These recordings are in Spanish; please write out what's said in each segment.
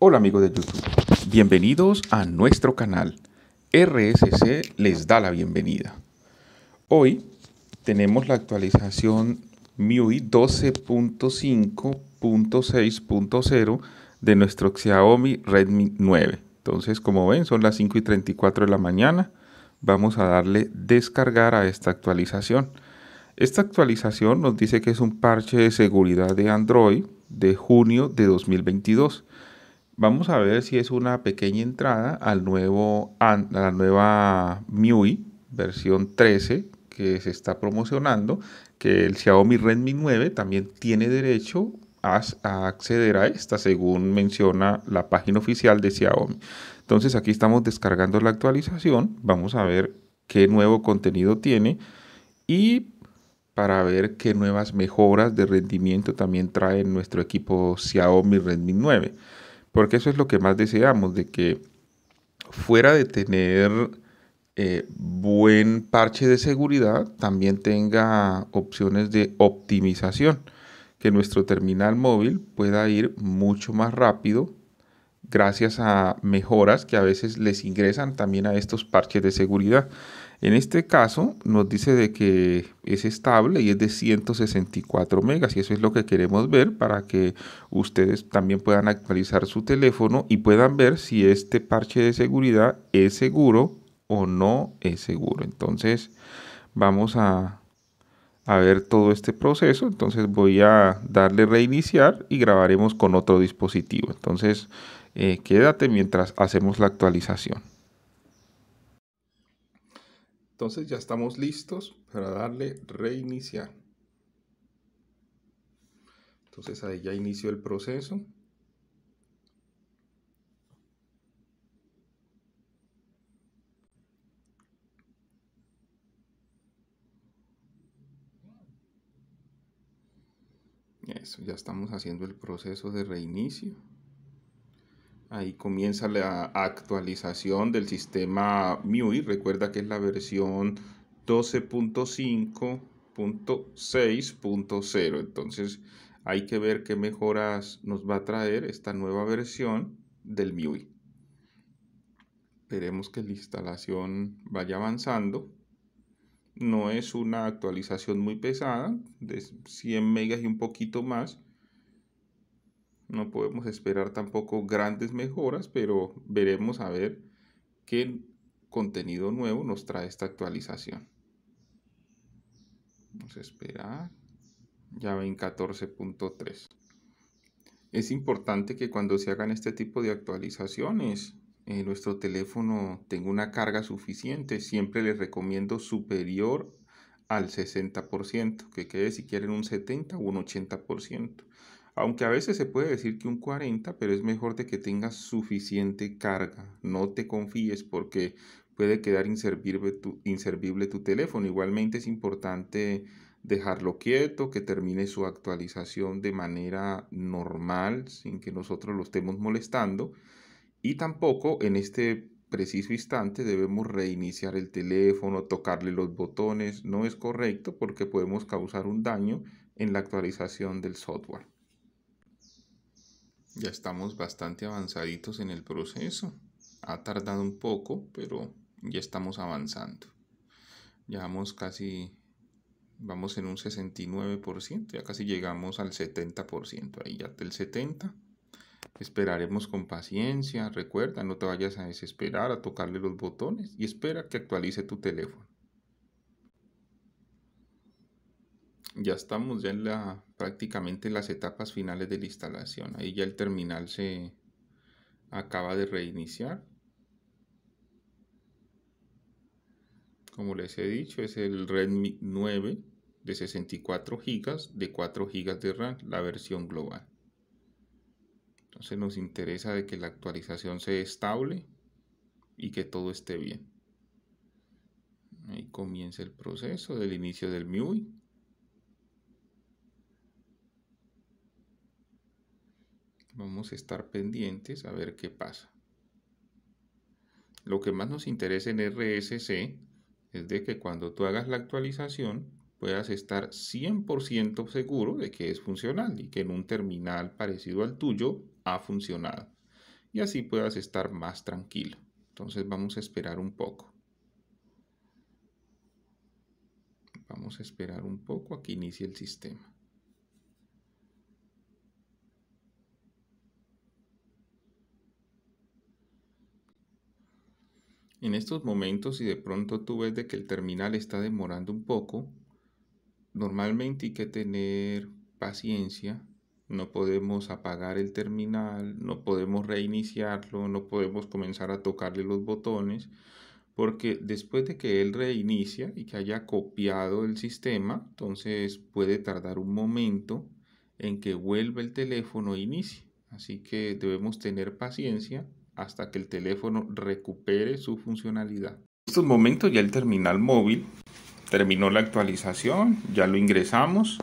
Hola amigos de YouTube, bienvenidos a nuestro canal. RSC les da la bienvenida. Hoy tenemos la actualización MIUI 12.5.6.0 de nuestro Xiaomi Redmi 9. Entonces, como ven, son las 5 y 34 de la mañana. Vamos a darle descargar a esta actualización. Esta actualización nos dice que es un parche de seguridad de Android de junio de 2022 Vamos a ver si es una pequeña entrada al nuevo, a la nueva MIUI versión 13 que se está promocionando, que el Xiaomi Redmi 9 también tiene derecho a, a acceder a esta, según menciona la página oficial de Xiaomi. Entonces aquí estamos descargando la actualización, vamos a ver qué nuevo contenido tiene y para ver qué nuevas mejoras de rendimiento también trae nuestro equipo Xiaomi Redmi 9. Porque eso es lo que más deseamos, de que fuera de tener eh, buen parche de seguridad, también tenga opciones de optimización, que nuestro terminal móvil pueda ir mucho más rápido gracias a mejoras que a veces les ingresan también a estos parches de seguridad. En este caso nos dice de que es estable y es de 164 megas y eso es lo que queremos ver para que ustedes también puedan actualizar su teléfono y puedan ver si este parche de seguridad es seguro o no es seguro. Entonces vamos a, ver todo este proceso. Entonces voy a darle reiniciar y grabaremos con otro dispositivo. Entonces eh, quédate mientras hacemos la actualización. Entonces ya estamos listos para darle reiniciar. Entonces ahí ya inició el proceso. Eso, ya estamos haciendo el proceso de reinicio. Ahí comienza la actualización del sistema MIUI. Recuerda que es la versión 12.5.6.0. Entonces hay que ver qué mejoras nos va a traer esta nueva versión del MIUI. Esperemos que la instalación vaya avanzando. No es una actualización muy pesada, de 100 megas y un poquito más no podemos esperar tampoco grandes mejoras, pero veremos a ver qué contenido nuevo nos trae esta actualización. Vamos a esperar. Ya ven 14.3. Es importante que cuando se hagan este tipo de actualizaciones, eh, nuestro teléfono tenga una carga suficiente. Siempre les recomiendo superior al 60%, que quede si quieren un 70 o un 80%. Aunque a veces se puede decir que un 40, pero es mejor de que tengas suficiente carga. No te confíes porque puede quedar inservible tu, inservible tu teléfono. Igualmente es importante dejarlo quieto, que termine su actualización de manera normal, sin que nosotros lo estemos molestando. Y tampoco en este preciso instante debemos reiniciar el teléfono, tocarle los botones. No es correcto porque podemos causar un daño en la actualización del software. Ya estamos bastante avanzaditos en el proceso. Ha tardado un poco, pero ya estamos avanzando. ya vamos casi, vamos en un 69%, ya casi llegamos al 70%. Ahí ya está el 70%. Esperaremos con paciencia. Recuerda, no te vayas a desesperar a tocarle los botones y espera que actualice tu teléfono. Ya estamos ya en la prácticamente las etapas finales de la instalación. Ahí ya el terminal se acaba de reiniciar. Como les he dicho, es el Redmi 9 de 64 GB de 4 GB de RAM, la versión global. Entonces nos interesa de que la actualización sea estable y que todo esté bien. Ahí comienza el proceso del inicio del MIUI. Vamos a estar pendientes a ver qué pasa. Lo que más nos interesa en RSC es de que cuando tú hagas la actualización puedas estar 100% seguro de que es funcional y que en un terminal parecido al tuyo ha funcionado. Y así puedas estar más tranquilo. Entonces vamos a esperar un poco. Vamos a esperar un poco a que inicie el sistema. En estos momentos, y de pronto tú ves de que el terminal está demorando un poco, normalmente hay que tener paciencia. No podemos apagar el terminal, no podemos reiniciarlo, no podemos comenzar a tocarle los botones, porque después de que él reinicia y que haya copiado el sistema, entonces puede tardar un momento en que vuelva el teléfono e inicie. Así que debemos tener paciencia hasta que el teléfono recupere su funcionalidad. En estos momentos ya el terminal móvil terminó la actualización, ya lo ingresamos.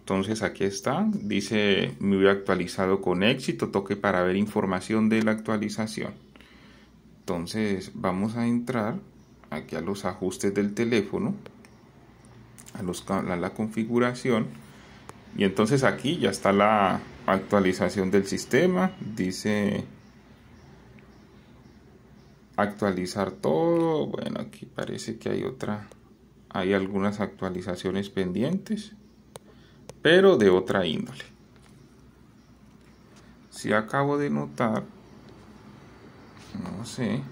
Entonces aquí está, dice me hubiera actualizado con éxito, toque para ver información de la actualización. Entonces vamos a entrar aquí a los ajustes del teléfono, a, a la configuración. Y entonces aquí ya está la actualización del sistema, dice actualizar todo bueno aquí parece que hay otra hay algunas actualizaciones pendientes pero de otra índole si acabo de notar no sé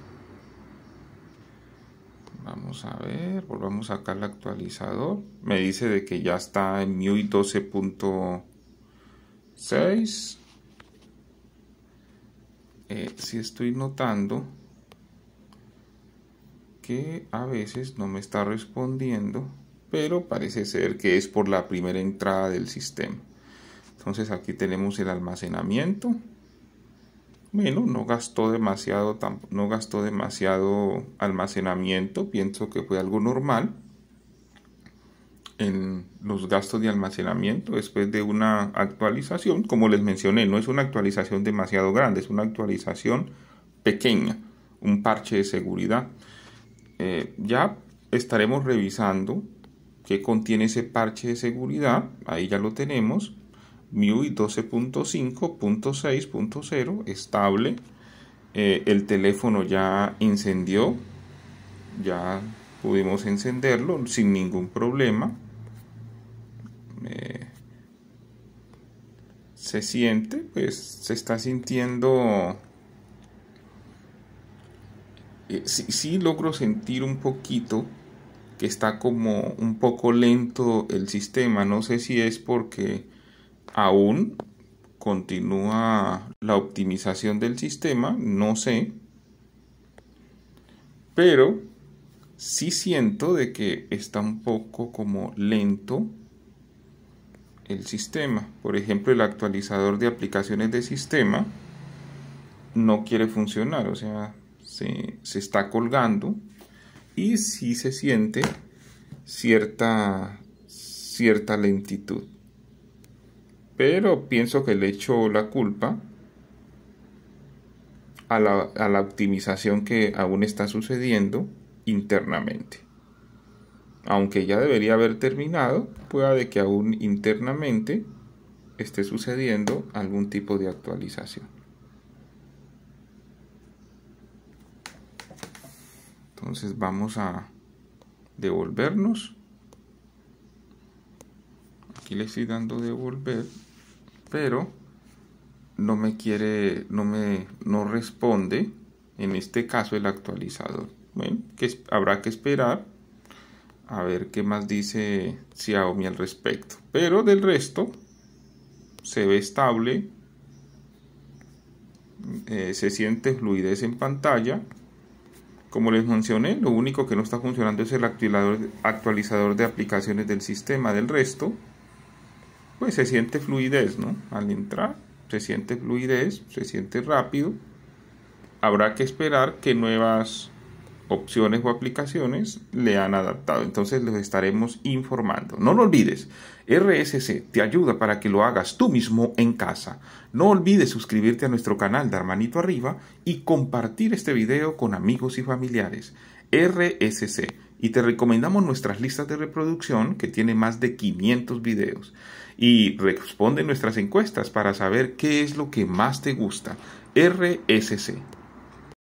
vamos a ver volvamos acá al actualizador me dice de que ya está en MIUI 12.6 eh, si estoy notando que a veces no me está respondiendo, pero parece ser que es por la primera entrada del sistema. Entonces aquí tenemos el almacenamiento. Bueno, no gastó demasiado, no demasiado almacenamiento, pienso que fue algo normal en los gastos de almacenamiento después de una actualización. Como les mencioné, no es una actualización demasiado grande, es una actualización pequeña, un parche de seguridad. Eh, ya estaremos revisando qué contiene ese parche de seguridad. Ahí ya lo tenemos. MIUI 12.5.6.0 estable. Eh, el teléfono ya encendió. Ya pudimos encenderlo sin ningún problema. Eh, se siente, pues se está sintiendo eh, si logro sentir un poquito que está como un poco lento el sistema. No sé si es porque aún continúa la optimización del sistema, no sé. Pero sí siento de que está un poco como lento el sistema. Por ejemplo, el actualizador de aplicaciones de sistema no quiere funcionar, o sea, se, está colgando y si se siente cierta, cierta lentitud. Pero pienso que le echo la culpa a la, a la optimización que aún está sucediendo internamente. Aunque ya debería haber terminado, pueda de que aún internamente esté sucediendo algún tipo de actualización. Entonces vamos a devolvernos. Aquí le estoy dando devolver, pero no me quiere, no me, no responde. En este caso el actualizador. Bueno, que habrá que esperar a ver qué más dice Xiaomi al respecto. Pero del resto se ve estable, eh, se siente fluidez en pantalla. Como les mencioné, lo único que no está funcionando es el actualizador de aplicaciones del sistema. Del resto, pues se siente fluidez, ¿no? Al entrar, se siente fluidez, se siente rápido. Habrá que esperar que nuevas opciones o aplicaciones le han adaptado. Entonces les estaremos informando. No lo olvides, RSC te ayuda para que lo hagas tú mismo en casa. No olvides suscribirte a nuestro canal de Armanito Arriba y compartir este video con amigos y familiares. RSC. Y te recomendamos nuestras listas de reproducción que tiene más de 500 videos. Y responde nuestras encuestas para saber qué es lo que más te gusta. RSC.